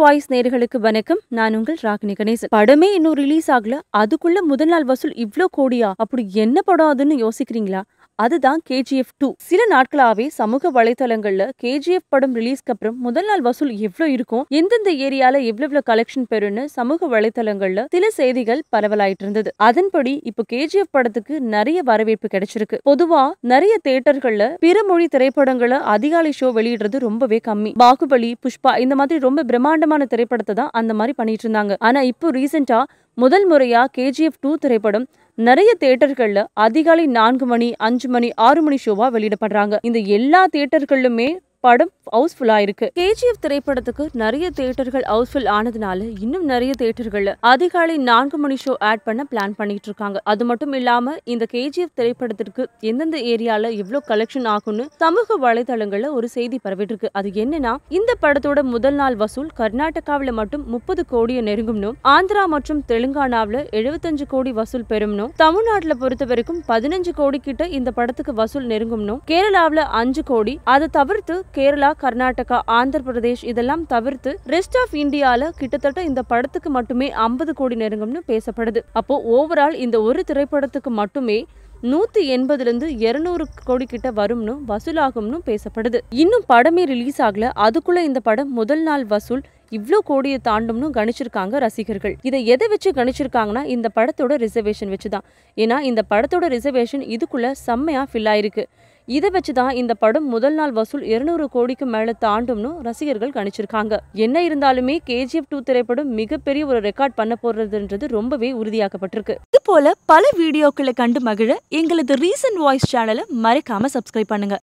voice நேர்களுக்கு வணக்கம் நான் உங்கள் ராகினி கணேசன் படமே இன்னும் ரிலீஸ் ஆகல அதுக்குள்ள முதல் நாள் வசூல் இவ்ளோ கோடியா அப்படி என்ன படம் அதுன்னு யோசிக்கிறீங்களா அதுதான் கேஜிஎஃப் டூ சில நாட்களாவே சமூக வலைதளங்கள்ல கேஜிஎஃப் படம் ரிலீஸ்க்கு அப்புறம் முதல் நாள் வசூல் எவ்வளவு இருக்கும் எந்தெந்த ஏரியால எவ்வளவு கலெக்ஷன் பெறும்னு சமூக வலைதளங்கள்ல சில செய்திகள் பரவலாயிட்டு இருந்தது அதன்படி இப்ப கேஜிஎஃப் படத்துக்கு நிறைய வரவேற்பு கிடைச்சிருக்கு பொதுவா நிறைய தியேட்டர்கள்ல பிற மொழி திரைப்படங்களை அதிகாலை ஷோ வெளியிடுறது ரொம்பவே கம்மி பாகுபலி புஷ்பா இந்த மாதிரி ரொம்ப பிரம்மாண்ட பிரம்மாண்டமான திரைப்படத்தை தான் அந்த மாதிரி பண்ணிட்டு இருந்தாங்க ஆனா இப்போ ரீசெண்டா முதல் முறையா கேஜிஎஃப் டூ திரைப்படம் நிறைய தேட்டர்கள்ல அதிகாலை நான்கு மணி அஞ்சு மணி ஆறு மணி ஷோவா வெளியிடப்படுறாங்க இந்த எல்லா தேட்டர்கள்லுமே படம் ஹவுஸ்ஃபுல்லா இருக்கு கேஜிஎஃப் திரைப்படத்துக்கு நிறைய தியேட்டர்கள் ஹவுஸ்ஃபுல் ஆனதுனால இன்னும் நிறைய தியேட்டர்கள் அதிகாலை நான்கு மணி ஷோ ஆட் பண்ண பிளான் பண்ணிட்டு இருக்காங்க அது மட்டும் இல்லாம இந்த கேஜிஎஃப் திரைப்படத்திற்கு எந்தெந்த ஏரியால எவ்வளவு கலெக்ஷன் ஆகும்னு சமூக வலைதளங்கள்ல ஒரு செய்தி பரவிட்டு இருக்கு அது என்னன்னா இந்த படத்தோட முதல் நாள் வசூல் கர்நாடகாவில மட்டும் முப்பது கோடியை நெருங்கும்னும் ஆந்திரா மற்றும் தெலுங்கானாவில எழுபத்தஞ்சு கோடி வசூல் பெறும்னும் தமிழ்நாட்டுல பொறுத்த வரைக்கும் பதினஞ்சு கோடி கிட்ட இந்த படத்துக்கு வசூல் நெருங்கும்னும் கேரளாவில அஞ்சு கோடி அதை தவிர்த்து கேரளா கர்நாடகா ஆந்திர பிரதேஷ் இதெல்லாம் தவிர்த்து ரெஸ்ட் ஆஃப் இந்தியால கிட்டத்தட்ட இந்த படத்துக்கு மட்டுமே ஐம்பது கோடி நெருங்கும்னு பேசப்படுது அப்போ ஓவரால் இந்த ஒரு திரைப்படத்துக்கு மட்டுமே நூத்தி எண்பதுலேருந்து இருநூறு கோடி கிட்ட வரும்னு வசூலாகும்னு பேசப்படுது இன்னும் படமே ரிலீஸ் ஆகல அதுக்குள்ள இந்த படம் முதல் நாள் வசூல் இவ்வளோ கோடியை தாண்டும்னு கணிச்சிருக்காங்க ரசிகர்கள் இதை எதை வச்சு கணிச்சிருக்காங்கன்னா இந்த படத்தோட ரிசர்வேஷன் வச்சு தான் ஏன்னா இந்த படத்தோட ரிசர்வேஷன் இதுக்குள்ள செம்மையாக ஃபில் ஆயிருக்கு இதை வச்சு தான் இந்த படம் முதல் நாள் வசூல் இருநூறு கோடிக்கு மேல தாண்டும்னு ரசிகர்கள் கணிச்சிருக்காங்க என்ன இருந்தாலுமே கேஜிஎஃப் டூ திரைப்படம் மிகப்பெரிய ஒரு ரெக்கார்ட் பண்ண போறதுன்றது ரொம்பவே உறுதியாக்கப்பட்டிருக்கு இது போல பல வீடியோக்களை கண்டு மகிழ எங்களது ரீசன்ட் வாய்ஸ் சேனலை மறைக்காம சப்ஸ்கிரைப் பண்ணுங்க